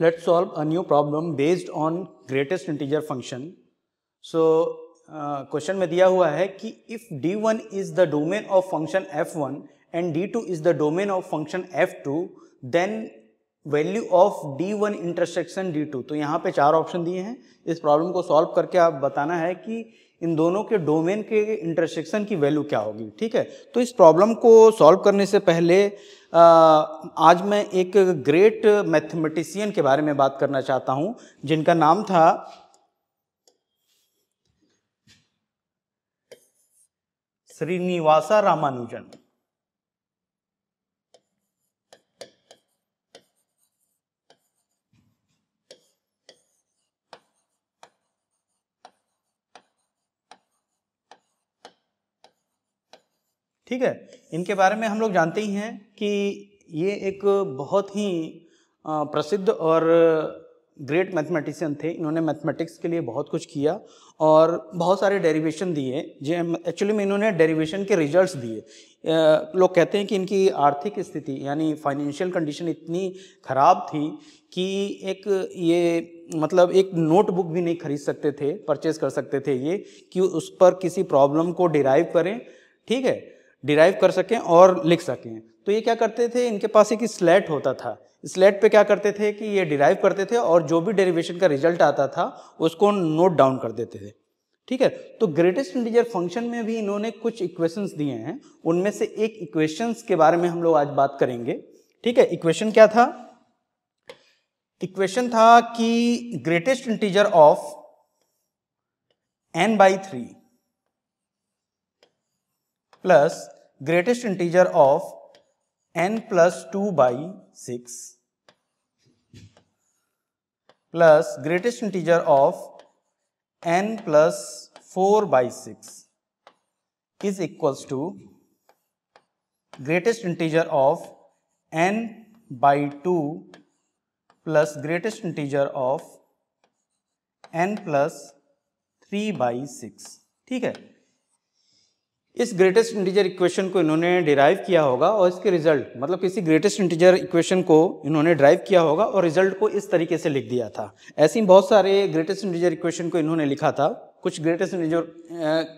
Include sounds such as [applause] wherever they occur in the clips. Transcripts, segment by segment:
Let's solve a new problem based on greatest integer function. So question uh, में दिया हुआ है कि if d1 is the domain of function f1 and d2 is the domain of function f2 then value of d1 intersection d2 तो यहाँ पे चार option दिए हैं इस प्रॉब्लम को सॉल्व करके आप बताना है कि इन दोनों के डोमेन के इंटरसेक्शन की वैल्यू क्या होगी ठीक है तो इस प्रॉब्लम को सॉल्व करने से पहले आज मैं एक ग्रेट मैथमेटिशियन के बारे में बात करना चाहता हूं जिनका नाम था श्रीनिवासा रामानुजन ठीक है इनके बारे में हम लोग जानते ही हैं कि ये एक बहुत ही प्रसिद्ध और ग्रेट मैथमेटिशियन थे इन्होंने मैथमेटिक्स के लिए बहुत कुछ किया और बहुत सारे डेरिवेशन दिए जे एक्चुअली में इन्होंने डेरिवेशन के रिजल्ट्स दिए लोग कहते हैं कि इनकी आर्थिक स्थिति यानी फाइनेंशियल कंडीशन इतनी ख़राब थी कि एक ये मतलब एक नोटबुक भी नहीं खरीद सकते थे परचेज कर सकते थे ये कि उस पर किसी प्रॉब्लम को डिराइव करें ठीक है डिराइव कर सकें और लिख सकें तो ये क्या करते थे इनके पास एक स्लेट होता था स्लेट पे क्या करते थे कि ये डिराइव करते थे और जो भी डेरिवेशन का रिजल्ट आता था उसको नोट डाउन कर देते थे ठीक है तो ग्रेटेस्ट इंटीजर फंक्शन में भी इन्होंने कुछ इक्वेशंस दिए हैं उनमें से एक इक्वेशंस के बारे में हम लोग आज बात करेंगे ठीक है इक्वेशन क्या था इक्वेशन था कि greatest integer of n by three plus greatest integer of n plus 2 by 6 plus greatest integer of n plus 4 by 6 is equals to greatest integer of n by 2 plus greatest integer of n plus 3 by 6 ठीक है इस greatest integer equation को इन्होंने derive किया होगा और इसके result मतलब किसी ग्रेटेस्ट इंटीजर इक्वेशन को इन्होंने ड्राइव किया होगा और रिजल्ट को इस तरीके से लिख दिया था ऐसे ही बहुत सारे ग्रेटेस्ट इंटीजर इक्वेशन को इन्होंने लिखा था कुछ greatest integer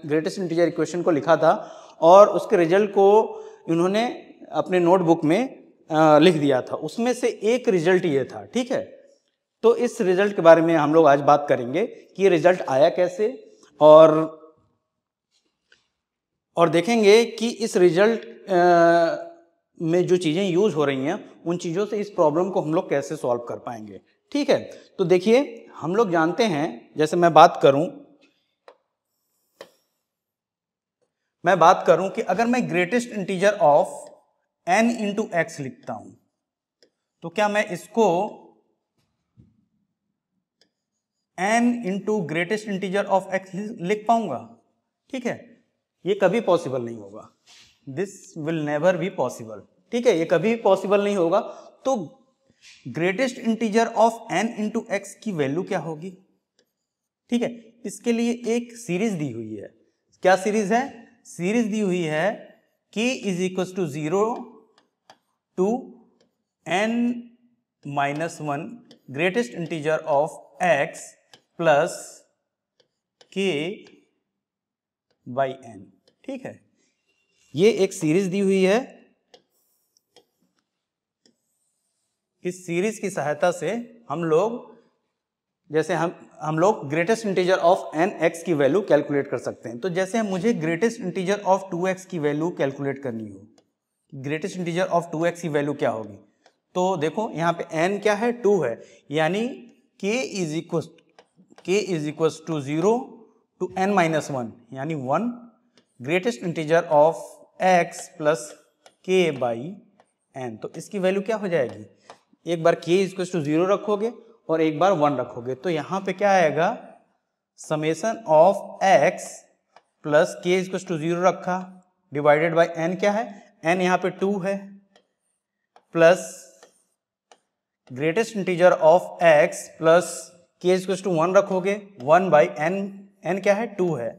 greatest integer equation को लिखा था और उसके रिजल्ट को इन्होंने अपने नोटबुक में लिख दिया था उसमें से एक रिजल्ट ये था ठीक है तो इस रिजल्ट के बारे में हम लोग आज बात करेंगे कि ये रिजल्ट आया कैसे और और देखेंगे कि इस रिजल्ट में जो चीज़ें यूज हो रही हैं उन चीज़ों से इस प्रॉब्लम को हम लोग कैसे सॉल्व कर पाएंगे ठीक है तो देखिए हम लोग जानते हैं जैसे मैं बात करूं मैं बात करूं कि अगर मैं greatest integer of n into x लिखता हूं तो क्या मैं इसको n into greatest integer of x लिख पाऊंगा ठीक है ये कभी पॉसिबल नहीं होगा this will never be possible ठीक है ये कभी भी पॉसिबल नहीं होगा तो greatest integer of n into x की वैल्यू क्या होगी ठीक है इसके लिए एक सीरीज दी हुई है क्या सीरीज है सीरीज दी हुई है k is equal to zero to n minus one greatest integer of x plus k by n ठीक है ये एक सीरीज दी हुई है इस सीरीज की सहायता से हम लोग जैसे हम हम लोग greatest integer of N x की वैल्यू कैलकुलेट कर सकते हैं तो जैसे मुझे greatest integer of two x की वैल्यू कैलकुलेट करनी हो greatest integer of two x की वैल्यू क्या होगी तो देखो यहाँ पे एन क्या है टू है यानी के is equal k is equal to zero to n minus one यानी one greatest integer of x plus k by n तो इसकी वैल्यू क्या हो जाएगी एक बार के इसको टू जीरो रखोगे और एक बार वन रखोगे तो यहाँ पे क्या आएगा summation of x plus k इसको टू जीरो रखा डिवाइडेड बाय एन क्या है एन यहाँ पे टू है plus greatest integer of x plus k इसको टू वन रखोगे वन बाई एन एन क्या है टू है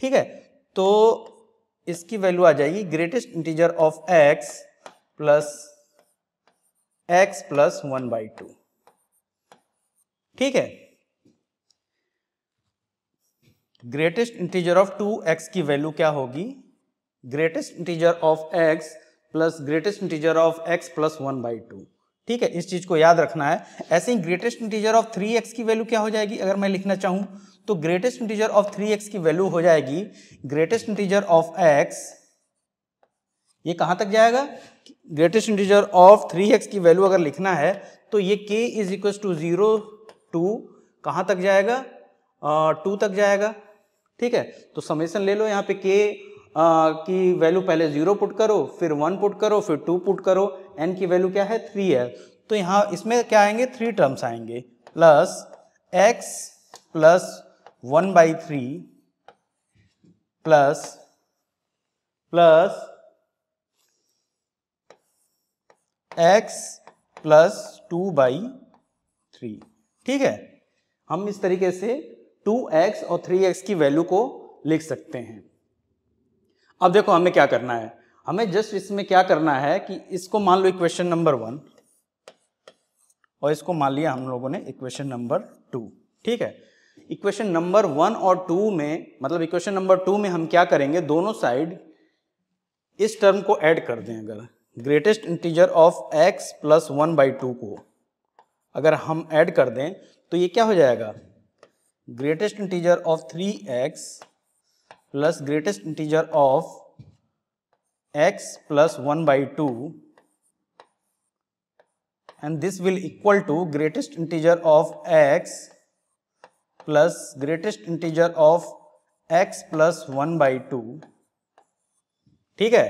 ठीक है तो इसकी वैल्यू आ जाएगी greatest integer of x plus x plus one by two ठीक है greatest integer of two x की वैल्यू क्या होगी greatest integer of x plus greatest integer of x plus one by two ठीक है इस चीज को याद रखना है ऐसे ही greatest integer of three x की वैल्यू क्या हो जाएगी अगर मैं लिखना चाहूं तो greatest integer of three x की वैल्यू हो जाएगी ग्रेटेस्ट इंटीजर ऑफ एक्स ये कहां तक जाएगा greatest integer of three x की वैल्यू अगर लिखना है तो ये k is equal to zero to कहां तक जाएगा टू uh, तक जाएगा ठीक है तो समेसन ले लो यहां पे के uh, की वैल्यू पहले जीरो पुट करो फिर वन पुट करो फिर टू पुट करो एन की वैल्यू क्या है थ्री है तो यहां इसमें क्या आएंगे थ्री टर्म्स आएंगे plus x plus one by three plus plus x plus two by three ठीक है हम इस तरीके से टू एक्स और थ्री एक्स की वैल्यू को लिख सकते हैं अब देखो हमें क्या करना है हमें जस्ट इसमें क्या करना है कि इसको मान लो इक्वेशन नंबर वन और इसको मान लिया हम लोगों ने इक्वेशन नंबर टू ठीक है इक्वेशन नंबर वन और टू में मतलब इक्वेशन नंबर टू में हम क्या करेंगे दोनों साइड इस टर्म को ऐड कर दें अगर greatest integer of x plus one by two को अगर हम ऐड कर दें तो ये क्या हो जाएगा greatest integer of three x plus greatest integer of x plus one by two and this will equal to greatest integer of x plus greatest integer of x plus one by two ठीक है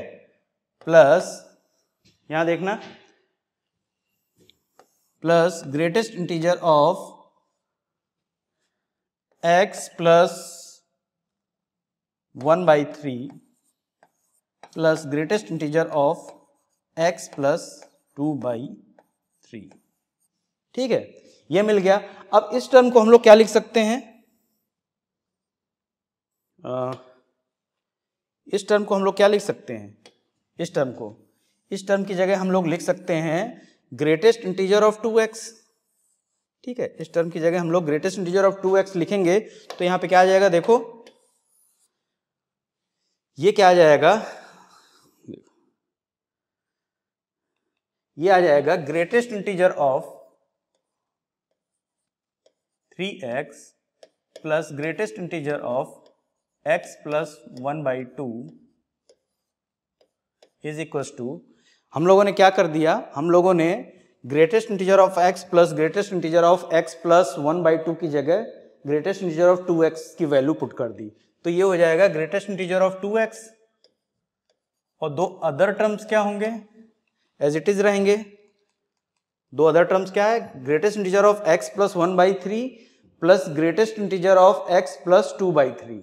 plus यहां देखना plus greatest integer of x plus one by three plus greatest integer of x plus two by three ठीक है ये मिल गया अब इस टर्म को हम लोग क्या लिख सकते हैं इस टर्म को हम लोग क्या लिख सकते हैं इस टर्म को इस टर्म की जगह हम लोग लिख सकते हैं greatest integer of two x ठीक है इस टर्म की जगह हम लोग greatest integer of two x लिखेंगे तो यहां पे क्या आ जाएगा देखो ये क्या आ जाएगा ये आ जाएगा greatest integer of three x plus greatest integer of x plus one by two is equal to हम लोगों ने क्या कर दिया हम लोगों ने greatest integer of x plus greatest integer of x plus one by two की जगह greatest integer of two x की वैल्यू पुट कर दी तो ये हो जाएगा greatest integer of two x और दो अदर टर्म्स क्या होंगे एज इट इज रहेंगे दो अदर टर्म्स क्या है greatest integer of x plus one by three plus greatest integer of x plus two by three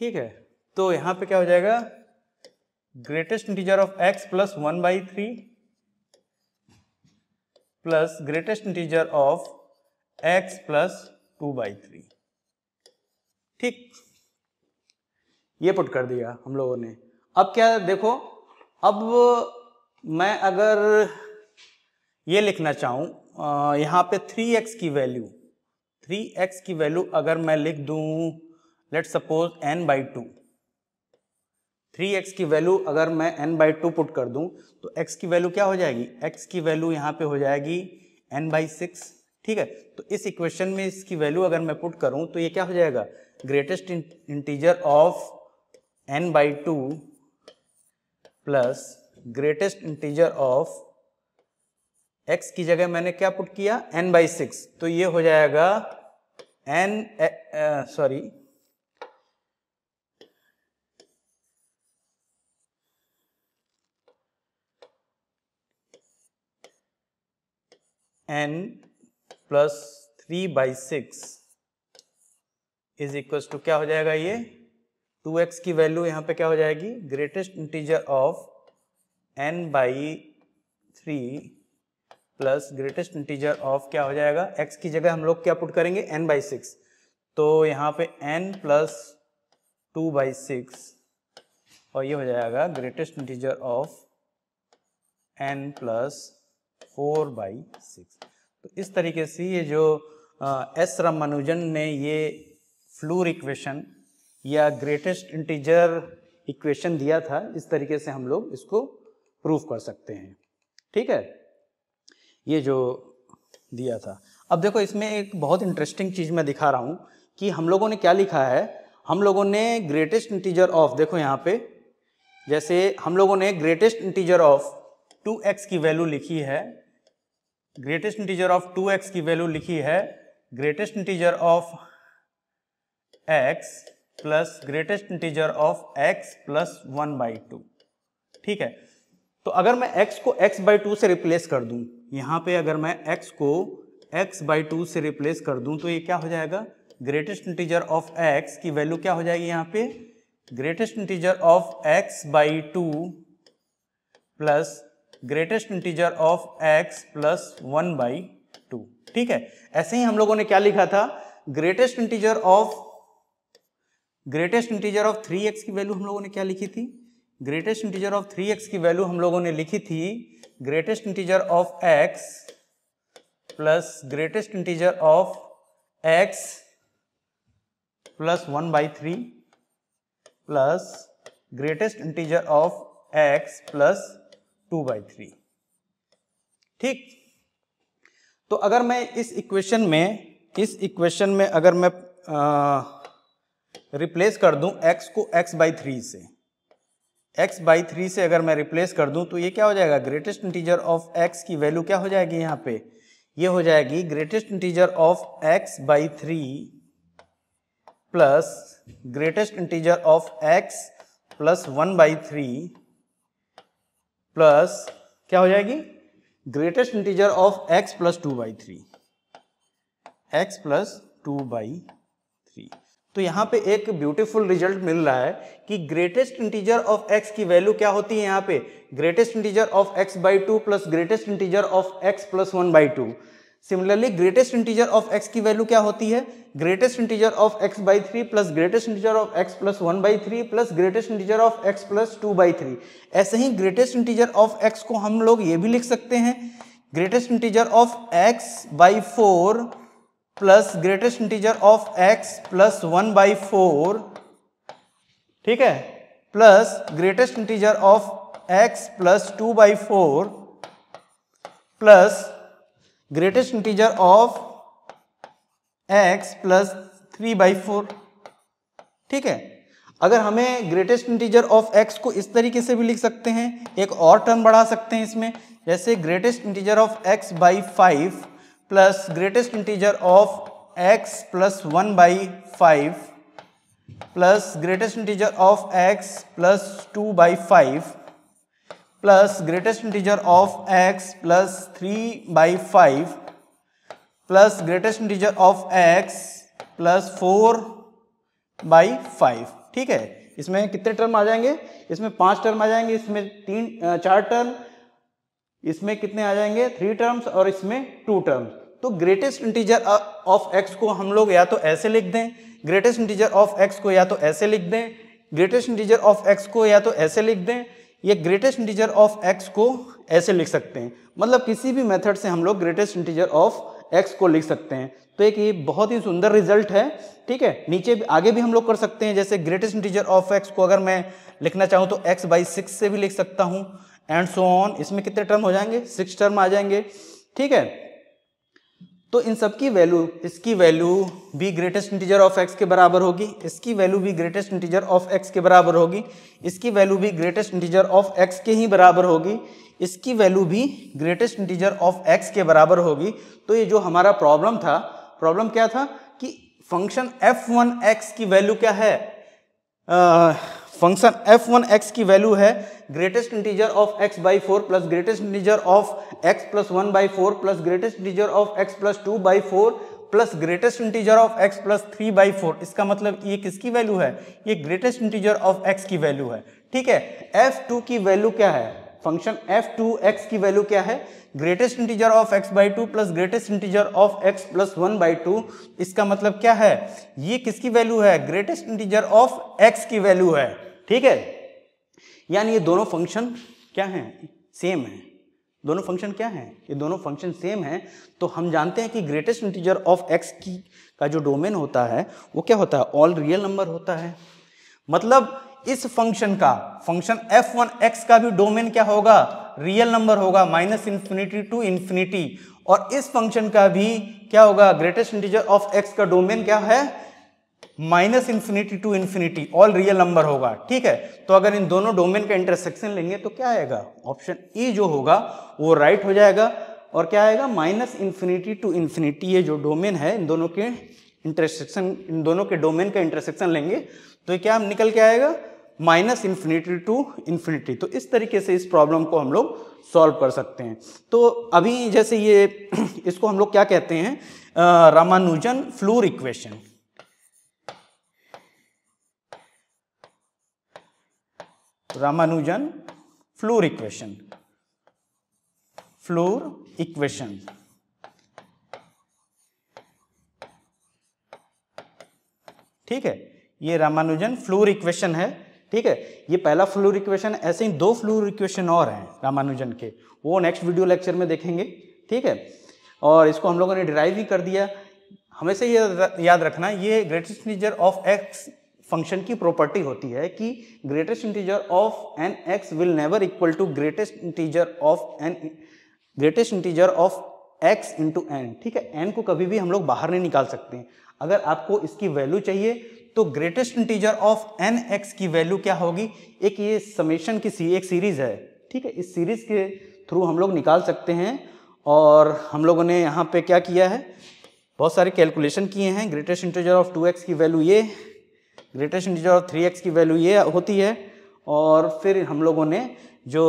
ठीक है तो यहां पे क्या हो जाएगा greatest integer of x plus one by three plus greatest integer of x plus two by three ठीक ये पुट कर दिया हम लोगों ने अब क्या देखो अब मैं अगर ये लिखना चाहूँ यहाँ पे थ्री एक्स की वैल्यू थ्री एक्स की वैल्यू अगर मैं लिख दूँ let suppose n by two three x की वैल्यू अगर मैं एन बाई टू पुट कर दूँ तो एक्स की वैल्यू क्या हो जाएगी एक्स की वैल्यू यहाँ पे हो जाएगी एन बाई सिक्स ठीक है तो इस इक्वेशन में इसकी वैल्यू अगर मैं पुट करूँ तो ये क्या हो जाएगा greatest integer of n by two plus greatest integer of x की जगह मैंने क्या पुट किया एन बाई सिक्स तो ये हो जाएगा n sorry n plus three by six is equal to क्या हो जाएगा ये टू एक्स की वैल्यू यहां पे क्या हो जाएगी greatest integer of n by three plus greatest integer of क्या हो जाएगा एक्स की जगह हम लोग क्या पुट करेंगे एन बाई सिक्स तो यहाँ पे n plus two by six और ये हो जाएगा greatest integer of n plus four by six तो इस तरीके से ये जो एस रामानुजन ने ये फ्लूर इक्वेशन या ग्रेटेस्ट इंटीजर इक्वेशन दिया था इस तरीके से हम लोग इसको प्रूव कर सकते हैं ठीक है ये जो दिया था अब देखो इसमें एक बहुत इंटरेस्टिंग चीज़ मैं दिखा रहा हूँ कि हम लोगों ने क्या लिखा है हम लोगों ने ग्रेटेस्ट इंटीजर ऑफ देखो यहाँ पे जैसे हम लोगों ने ग्रेटेस्ट इंटीजर ऑफ 2x की वैल्यू लिखी है ग्रेटेस्ट इंटीजर ऑफ 2x की वैल्यू लिखी है greatest integer of x plus greatest integer of x plus one by two ठीक है तो अगर मैं x को x बाई टू से रिप्लेस कर दूं यहाँ पे अगर मैं x को x बाई टू से रिप्लेस कर दूं तो ये क्या हो जाएगा ग्रेटेस्ट इंटीजर ऑफ x की वैल्यू क्या हो जाएगी यहाँ पे greatest integer of x by two plus greatest integer of x plus one by two ठीक है ऐसे ही हम लोगों ने क्या लिखा था greatest integer of greatest integer of three x की वैल्यू हम लोगों ने क्या लिखी थी greatest integer of three x की वैल्यू हम लोगों ने लिखी थी greatest integer of x plus greatest integer of x plus one by three plus greatest integer of x plus two by three ठीक तो अगर मैं इस इक्वेशन में इस इक्वेशन में अगर मैं रिप्लेस कर दूं x को x बाई थ्री से x बाई थ्री से अगर मैं रिप्लेस कर दूं तो ये क्या हो जाएगा ग्रेटेस्ट इंटीजर ऑफ x की वैल्यू क्या हो जाएगी यहाँ पे ये हो जाएगी greatest integer of x by three plus greatest integer of x plus one by three plus क्या हो जाएगी greatest integer of x plus two by three x plus two by तो यहाँ पे एक ब्यूटीफुल रिजल्ट मिल रहा है कि ग्रेटेस्ट इंटीजर ऑफ x की वैल्यू क्या होती है यहाँ पे greatest integer of x by two plus greatest integer of x plus one by two similarly greatest integer of x की वैल्यू क्या होती है greatest integer of x by three plus greatest integer of x plus one by three plus greatest integer of x plus two by three ऐसे ही greatest integer of x को हम लोग ये भी लिख सकते हैं greatest integer of x by four plus greatest integer of x plus one by four ठीक है plus greatest integer of x plus two by four plus greatest integer of x plus three by four ठीक है अगर हमें greatest integer of x को इस तरीके से भी लिख सकते हैं एक और टर्म बढ़ा सकते हैं इसमें जैसे greatest integer of x by five plus greatest integer of x plus one by five plus greatest integer of x plus two by five plus greatest integer of x plus three by five plus greatest integer of x plus four by five ठीक है इसमें कितने term आ जाएंगे इसमें पांच term आ जाएंगे इसमें तीन चार टर्म इसमें कितने आ जाएंगे थ्री टर्म्स और इसमें टू टर्म्स तो ग्रेटेस्ट इंटीजर ऑफ एक्स को हम लोग या तो ऐसे लिख दें ग्रेटेस्ट इंटीजर ऑफ एक्स को या तो ऐसे लिख दें ग्रेटेस्ट इंटीजर ऑफ एक्स को या तो ऐसे लिख दें या ग्रेटेस्ट इंटीजर ऑफ एक्स को ऐसे लिख सकते हैं मतलब किसी भी मेथड से हम लोग ग्रेटेस्ट इंटीजर ऑफ एक्स को लिख सकते हैं तो एक ये बहुत ही सुंदर रिजल्ट है ठीक है नीचे भी आगे भी हम लोग कर सकते हैं जैसे ग्रेटेस्ट इंटीजर ऑफ एक्स को अगर मैं लिखना चाहूँ तो एक्स बाई सिक्स से भी लिख सकता हूँ एंड सो ऑन इसमें कितने टर्म हो जाएंगे सिक्स टर्म आ जाएंगे ठीक है तो इन सब की वैल्यू इसकी वैल्यू भी ग्रेटेस्ट इंटीजर ऑफ एक्स के बराबर होगी इसकी वैल्यू भी ग्रेटेस्ट इंटीजर ऑफ एक्स के बराबर होगी इसकी वैल्यू भी ग्रेटेस्ट इंटीजर ऑफ एक्स के ही बराबर होगी इसकी वैल्यू भी ग्रेटेस्ट इंटीजर ऑफ एक्स के बराबर होगी तो ये जो हमारा प्रॉब्लम था प्रॉब्लम क्या था कि फंक्शन एफ वन एक्स की वैल्यू क्या है आ, फंक्शन एफ वन एक्स की वैल्यू है greatest integer of x by four plus greatest integer of x plus one by four plus greatest integer of x plus two by four plus greatest integer of x plus three by four इसका मतलब ये किसकी value है ये greatest integer of x की value है ठीक है एफ टू की वैल्यू क्या है फंक्शन एफ टू एक्स की वैल्यू क्या है greatest integer of x by two plus greatest integer of x plus one by two इसका मतलब क्या है ये किसकी वैल्यू है ग्रेटेस्ट इंटीजर ऑफ एक्स की वैल्यू है ठीक है यानी ये दोनों फंक्शन क्या हैं सेम है दोनों फंक्शन क्या हैं ये दोनों फंक्शन सेम हैं तो हम जानते हैं कि ग्रेटेस्ट इंटीजर ऑफ एक्स की का जो डोमेन होता है वो क्या होता है ऑल रियल नंबर होता है मतलब इस फंक्शन का फंक्शन एफ वन एक्स का भी डोमेन क्या होगा रियल नंबर होगा माइनस इंफिनिटी टू इंफिनिटी और इस फंक्शन का भी क्या होगा ग्रेटेस्ट इंटीजर ऑफ एक्स का डोमेन क्या है minus infinity to infinity all real number होगा ठीक है तो अगर इन दोनों डोमेन का इंटरसेक्शन लेंगे तो क्या आएगा ऑप्शन ई जो होगा वो राइट right हो जाएगा और क्या आएगा माइनस इन्फिनिटी टू इन्फिनिटी ये जो डोमेन है इन दोनों के इंटरसेक्शन इन दोनों के डोमेन का इंटरसेक्शन लेंगे तो क्या निकल के आएगा माइनस इन्फिनिटी टू इन्फिनिटी तो इस तरीके से इस प्रॉब्लम को हम लोग सॉल्व कर सकते हैं तो अभी जैसे ये [clears throat] इसको हम लोग क्या कहते हैं Ramanujan floor equation Ramanujan floor equation floor equation ठीक है ये रामानुजन फ्लोर इक्वेशन है ठीक है ये पहला फ्लोर इक्वेशन ऐसे ही दो फ्लोर इक्वेशन और हैं रामानुजन के वो नेक्स्ट वीडियो लेक्चर में देखेंगे ठीक है और इसको हम लोगों ने डिराइव भी कर दिया हमेशा ये याद रखना ये greatest integer of x function की प्रॉपर्टी होती है कि greatest integer of N x will never equal to greatest integer of N greatest integer of x into N ठीक है एन को कभी भी हम लोग बाहर नहीं निकाल सकते हैं अगर आपको इसकी वैल्यू चाहिए तो greatest integer of N x की वैल्यू क्या होगी एक ये समेशन की सी एक सीरीज है ठीक है इस सीरीज के थ्रू हम लोग निकाल सकते हैं और हम लोगों ने यहाँ पे क्या किया है बहुत सारे कैलकुलेशन किए हैं greatest integer of two x की वैल्यू ये greatest integer of three x की वैल्यू ये होती है और फिर हम लोगों ने जो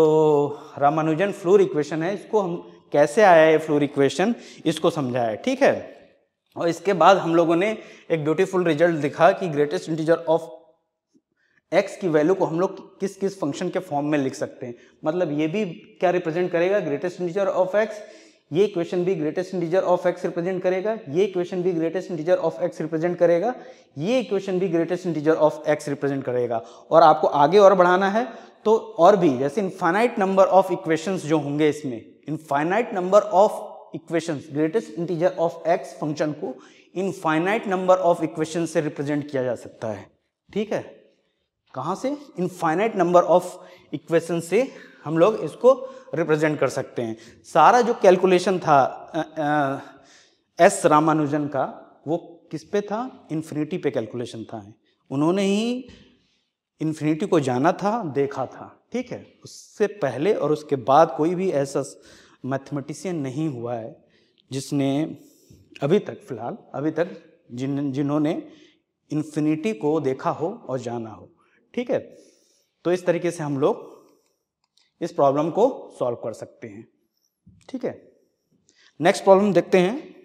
रामानुजन फ्लोर इक्वेशन है इसको हम कैसे आया है फ्लोर इक्वेशन इसको समझाया ठीक है और इसके बाद हम लोगों ने एक ब्यूटीफुल रिजल्ट दिखा कि ग्रेटेस्ट इंटीजर ऑफ एक्स की वैल्यू को हम लोग किस किस फंक्शन के फॉर्म में लिख सकते हैं मतलब ये भी क्या रिप्रेजेंट करेगा ग्रेटेस्ट इंटीजर ऑफ एक्स ये क्वेश्चन भी greatest integer of x represent करेगा ये क्वेश्चन भी greatest integer of x represent करेगा ये क्वेश्चन भी greatest integer of x represent करेगा और आपको आगे और बढ़ाना है तो और भी जैसे इनफाइनाइट नंबर ऑफ इक्वेशंस जो होंगे इसमें infinite number of equations greatest integer of x function को इनफाइनाइट नंबर ऑफ इक्वेशन से रिप्रेजेंट किया जा सकता है ठीक है कहाँ से इनफाइनाइट नंबर ऑफ इक्वेशन से हम लोग इसको रिप्रेजेंट कर सकते हैं सारा जो कैलकुलेशन था एस रामानुजन का वो किस पे था इन्फिनिटी पे कैलकुलेशन था उन्होंने ही इन्फिनिटी को जाना था देखा था ठीक है उससे पहले और उसके बाद कोई भी ऐसा मैथमेटिशियन नहीं हुआ है जिसने अभी तक फिलहाल अभी तक जिन जिन्होंने इन्फिनिटी को देखा हो और जाना हो ठीक है तो इस तरीके से हम लोग इस प्रॉब्लम को सॉल्व कर सकते हैं ठीक है नेक्स्ट प्रॉब्लम देखते हैं